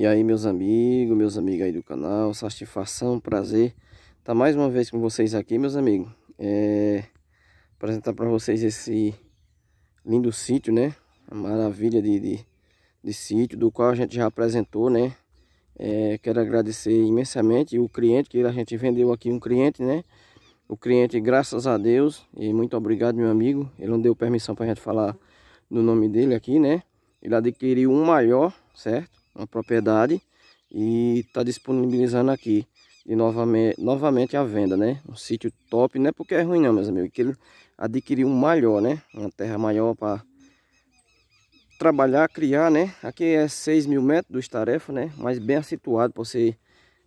E aí meus amigos, meus amigos aí do canal, satisfação, prazer Tá mais uma vez com vocês aqui meus amigos é... Apresentar para vocês esse lindo sítio, né? A maravilha de, de, de, sítio, do qual a gente já apresentou, né? É... Quero agradecer imensamente o cliente, que a gente vendeu aqui um cliente, né? O cliente, graças a Deus, e muito obrigado meu amigo Ele não deu permissão para a gente falar do nome dele aqui, né? Ele adquiriu um maior, certo? a propriedade e está disponibilizando aqui e novamente, novamente a venda, né? Um sítio top, não é porque é ruim não, meus amigos, que ele adquiriu um maior, né? Uma terra maior para trabalhar, criar, né? Aqui é 6 mil metros dos tarefa, né? Mas bem situado para você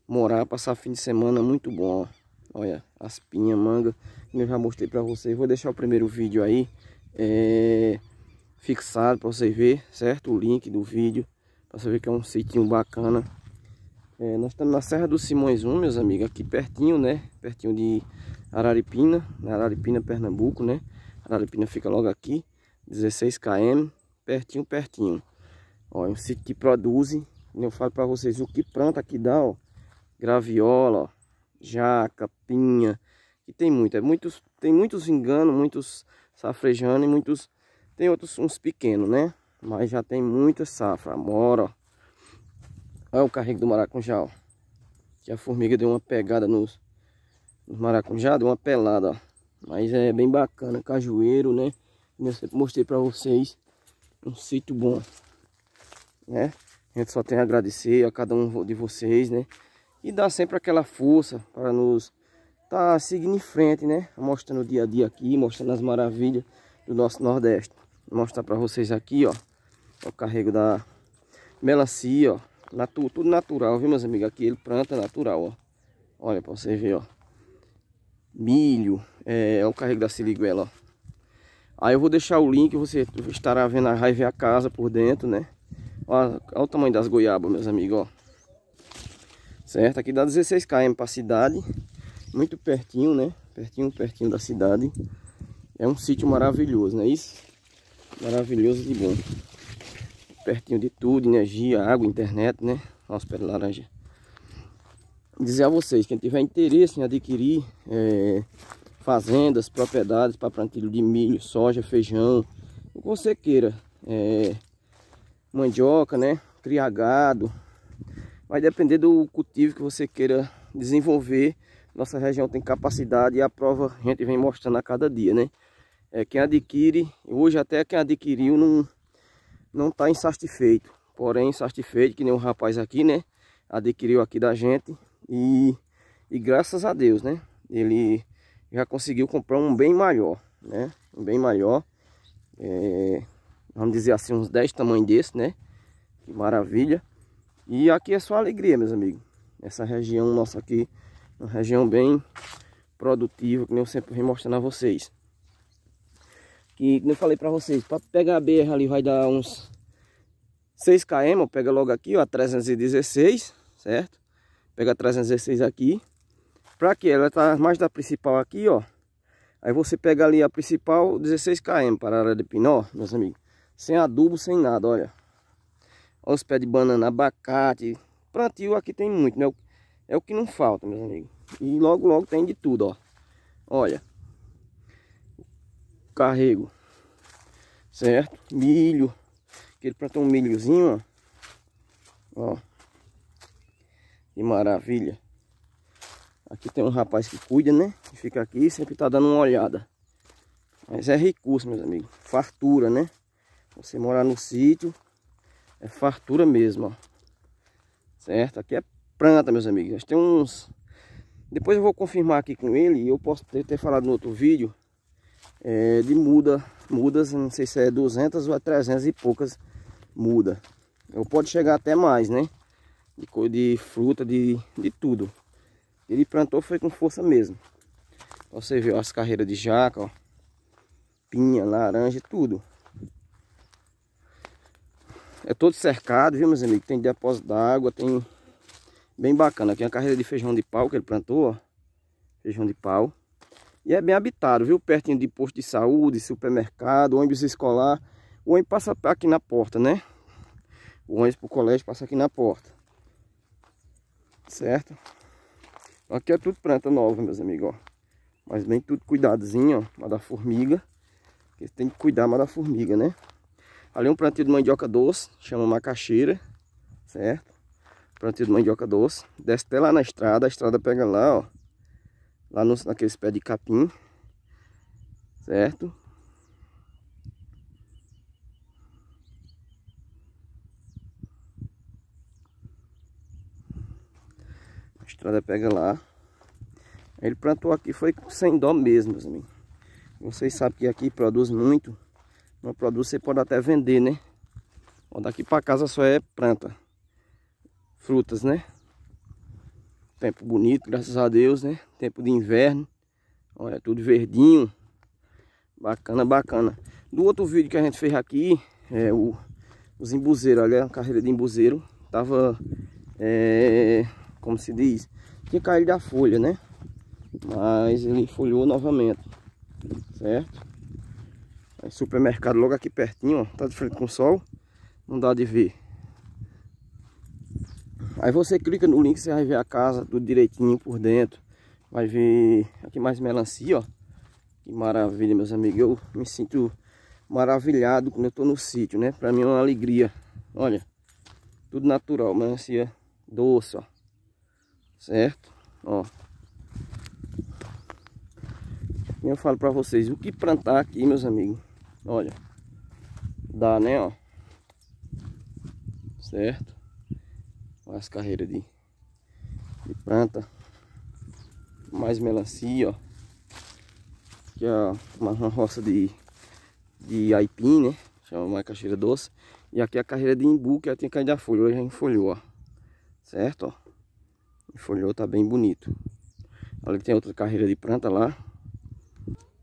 morar, passar fim de semana, muito bom, ó. Olha, pinhas, manga, eu já mostrei para vocês. Vou deixar o primeiro vídeo aí é, fixado para vocês verem, certo? O link do vídeo Pra você ver que é um sítio bacana. É, nós estamos na Serra do Simões 1, meus amigos, aqui pertinho, né? Pertinho de Araripina, Araripina, Pernambuco, né? Araripina fica logo aqui, 16 km, pertinho, pertinho. Ó, é um sítio que produz, eu falo para vocês o que planta aqui dá, ó. Graviola, ó, jaca, pinha, que tem muito, é muitos, tem muitos enganos, muitos safrejando e muitos, tem outros uns pequenos, né? Mas já tem muita safra. Bora, ó. Olha o carrego do maracujá, ó. Que a formiga deu uma pegada nos, nos maracujá, deu uma pelada, ó. Mas é bem bacana, cajueiro, né? Eu sempre mostrei pra vocês um sítio bom, né? A gente só tem a agradecer a cada um de vocês, né? E dar sempre aquela força para nos tá seguindo em frente, né? Mostrando o dia a dia aqui, mostrando as maravilhas do nosso Nordeste. Vou mostrar para vocês aqui, ó. É o carrego da melancia, ó. Natu, tudo natural, viu, meus amigos? Aqui ele planta natural, ó. Olha pra você ver, ó. Milho, é, é o carrego da siliguela, ó. Aí eu vou deixar o link, você estará vendo a raiva e a casa por dentro, né? Olha, olha o tamanho das goiabas, meus amigos, ó. Certo? Aqui dá 16 km pra cidade. Muito pertinho, né? Pertinho, pertinho da cidade. É um sítio maravilhoso, não é isso? Maravilhoso e bom pertinho de tudo, energia, água, internet, né? Nosso pé laranja. Dizer a vocês, quem tiver interesse em adquirir é, fazendas, propriedades para plantio de milho, soja, feijão, o que você queira, é, mandioca, né? Criar gado, vai depender do cultivo que você queira desenvolver. Nossa região tem capacidade e a prova a gente vem mostrando a cada dia, né? É, quem adquire, hoje até quem adquiriu não não está insatisfeito. Porém, insatisfeito, que nem um rapaz aqui, né? Adquiriu aqui da gente. E, e graças a Deus, né? Ele já conseguiu comprar um bem maior, né? Um bem maior. É, vamos dizer assim, uns 10 tamanhos desse, né? Que maravilha. E aqui é só alegria, meus amigos. Essa região nossa aqui, uma região bem produtiva, que eu sempre vim mostrando a vocês. E como eu falei para vocês, para pegar a BR ali vai dar uns 6 km, pega logo aqui, ó, 316, certo? Pega a 316 aqui. Para que ela tá mais da principal aqui, ó. Aí você pega ali a principal 16 km para a área de pinó, meus amigos. Sem adubo, sem nada, olha. Olha os pés de banana, abacate, plantio aqui tem muito, né? É o que não falta, meus amigos. E logo logo tem de tudo, ó. Olha carrego, certo? Milho, ele plantou um milhozinho, ó. ó. Que maravilha. Aqui tem um rapaz que cuida, né? Que fica aqui sempre tá dando uma olhada. Mas é recurso, meus amigos. Fartura, né? Você morar no sítio é fartura mesmo, ó. Certo? Aqui é planta, meus amigos. Tem uns... Depois eu vou confirmar aqui com ele e eu posso ter falado no outro vídeo é, de muda, mudas, não sei se é 200 ou 300 é e poucas muda. eu pode chegar até mais, né? De, de fruta, de, de tudo. Ele plantou foi com força mesmo. Você vê ó, as carreiras de jaca, ó, pinha, laranja, tudo. É todo cercado, viu meus amigos? Tem depósito d'água, tem... Bem bacana. Aqui é a carreira de feijão de pau que ele plantou, ó. Feijão de pau. E é bem habitado, viu? Pertinho de posto de saúde, supermercado, ônibus escolar. O ônibus passa aqui na porta, né? O ônibus pro colégio passa aqui na porta. Certo? Aqui é tudo planta nova, meus amigos, ó. Mas bem tudo cuidadozinho, ó. Mas da formiga. Eles tem que cuidar mais da formiga, né? Ali é um plantio de mandioca doce, chama macaxeira, certo? Plantio de mandioca doce. Desce até lá na estrada, a estrada pega lá, ó lá no, naqueles pés de capim, certo? A estrada pega lá. Ele plantou aqui, foi sem dó mesmo, meus assim. amigos. Vocês sabem que aqui produz muito. Não produz, você pode até vender, né? Ó, daqui para casa só é planta. Frutas, né? Tempo bonito, graças a Deus, né? Tempo de inverno. Olha, tudo verdinho. Bacana, bacana. Do outro vídeo que a gente fez aqui, é o, os embuzeiros, olha, a carreira de embuzeiro. Tava, é, como se diz, tinha caído da folha, né? Mas ele folhou novamente, certo? Aí, supermercado logo aqui pertinho, ó, tá de frente com o sol, não dá de ver. Aí você clica no link, você vai ver a casa tudo direitinho por dentro. Vai ver aqui mais melancia, ó. Que maravilha, meus amigos. Eu me sinto maravilhado quando eu tô no sítio, né? Pra mim é uma alegria. Olha, tudo natural, melancia doce, ó. Certo? Ó. Eu falo pra vocês, o que plantar aqui, meus amigos? Olha, dá, né, ó. Certo? com as carreiras de, de planta. Mais melancia, ó. Que é uma, uma roça de, de aipim, né? Chama macaxeira doce. E aqui é a carreira de imbu, que ela tinha caído a folha. Hoje já enfolhou, ó. Certo, ó. Enfolhou, tá bem bonito. Olha que tem outra carreira de planta lá.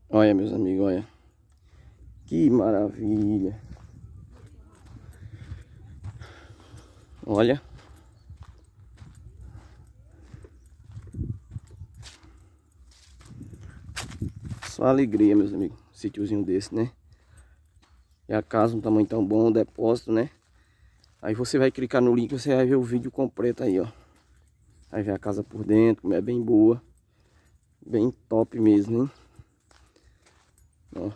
Olha, meus amigos, olha. Que maravilha. Olha. só alegria, meus amigos. Um sítiozinho desse, né? E a casa, um tamanho tá tão bom, um depósito, né? Aí você vai clicar no link, você vai ver o vídeo completo aí, ó. Aí vem a casa por dentro, como é bem boa. Bem top mesmo, hein? Ó.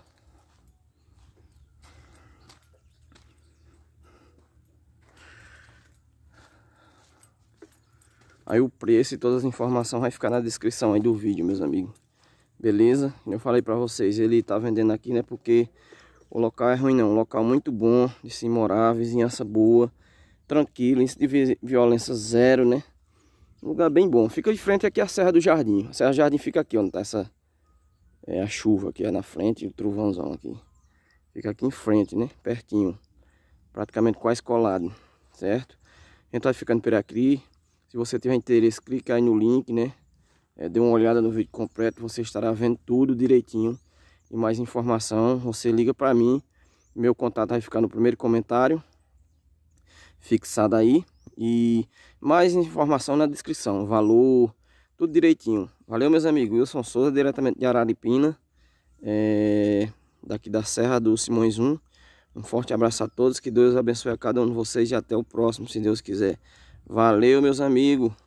Aí o preço e todas as informações vai ficar na descrição aí do vídeo, meus amigos. Beleza? Eu falei pra vocês, ele tá vendendo aqui, né? Porque o local é ruim não. Um local muito bom de se morar, vizinhança boa, tranquilo, índice de violência zero, né? Um lugar bem bom. Fica de frente aqui a Serra do Jardim. A Serra do Jardim fica aqui, onde tá essa... É a chuva aqui, é na frente, o trovãozão aqui. Fica aqui em frente, né? Pertinho. Praticamente quase colado, certo? A gente vai ficando por aqui. Se você tiver interesse, clica aí no link, né? É, dê uma olhada no vídeo completo, você estará vendo tudo direitinho. E mais informação, você liga para mim. Meu contato vai ficar no primeiro comentário, fixado aí. E mais informação na descrição, valor, tudo direitinho. Valeu, meus amigos. Wilson Souza, diretamente de Araripina, é, daqui da Serra do Simões 1. Um forte abraço a todos, que Deus abençoe a cada um de vocês e até o próximo, se Deus quiser. Valeu, meus amigos.